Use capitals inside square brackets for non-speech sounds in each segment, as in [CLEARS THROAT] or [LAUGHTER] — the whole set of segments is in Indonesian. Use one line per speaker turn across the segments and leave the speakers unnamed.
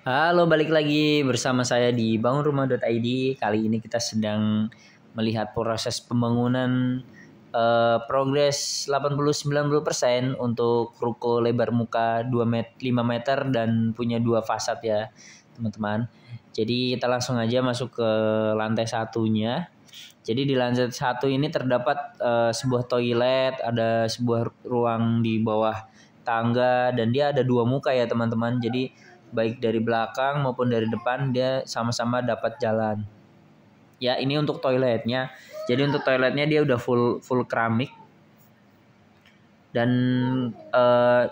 Halo, balik lagi bersama saya di bangunrumah.id. Kali ini kita sedang melihat proses pembangunan uh, progres 80-90% untuk ruko lebar muka 2 met 5 meter dan punya dua fasad ya, teman-teman. Jadi kita langsung aja masuk ke lantai satunya. Jadi di lantai satu ini terdapat uh, sebuah toilet, ada sebuah ruang di bawah tangga dan dia ada dua muka ya, teman-teman. Jadi baik dari belakang maupun dari depan dia sama-sama dapat jalan ya ini untuk toiletnya jadi untuk toiletnya dia udah full full keramik dan eh,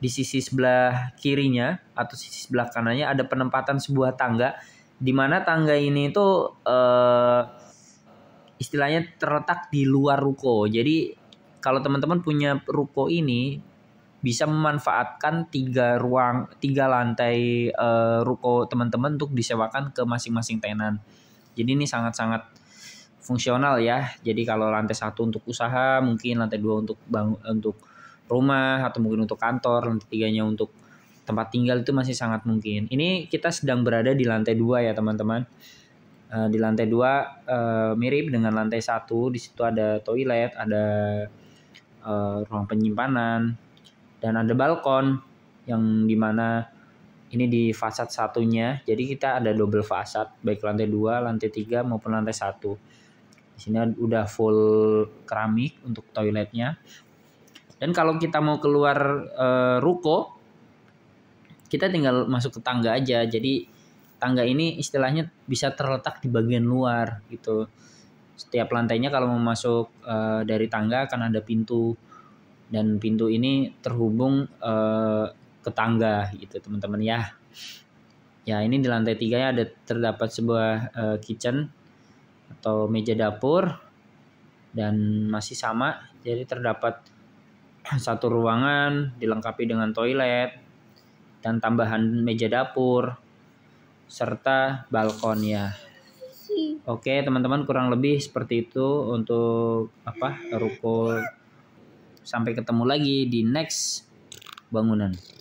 di sisi sebelah kirinya atau sisi sebelah kanannya ada penempatan sebuah tangga di mana tangga ini itu eh, istilahnya terletak di luar ruko jadi kalau teman-teman punya ruko ini bisa memanfaatkan tiga ruang tiga lantai uh, ruko teman-teman untuk disewakan ke masing-masing tenan. Jadi ini sangat-sangat fungsional ya. Jadi kalau lantai satu untuk usaha, mungkin lantai dua untuk bang untuk rumah atau mungkin untuk kantor, lantai tiganya untuk tempat tinggal itu masih sangat mungkin. Ini kita sedang berada di lantai dua ya teman-teman. Uh, di lantai dua uh, mirip dengan lantai satu. Di situ ada toilet, ada uh, ruang penyimpanan, dan ada balkon yang dimana ini di fasad satunya jadi kita ada double fasad baik lantai 2 lantai 3 maupun lantai 1 di sini udah full keramik untuk toiletnya dan kalau kita mau keluar e, ruko kita tinggal masuk ke tangga aja jadi tangga ini istilahnya bisa terletak di bagian luar gitu setiap lantainya kalau mau masuk e, dari tangga akan ada pintu dan pintu ini terhubung uh, ke tangga gitu teman-teman ya ya ini di lantai tiga ya ada terdapat sebuah uh, kitchen atau meja dapur dan masih sama jadi terdapat [CLEARS THROAT] satu ruangan dilengkapi dengan toilet dan tambahan meja dapur serta balkon ya Oke teman-teman kurang lebih seperti itu untuk apa ruko Sampai ketemu lagi di next bangunan.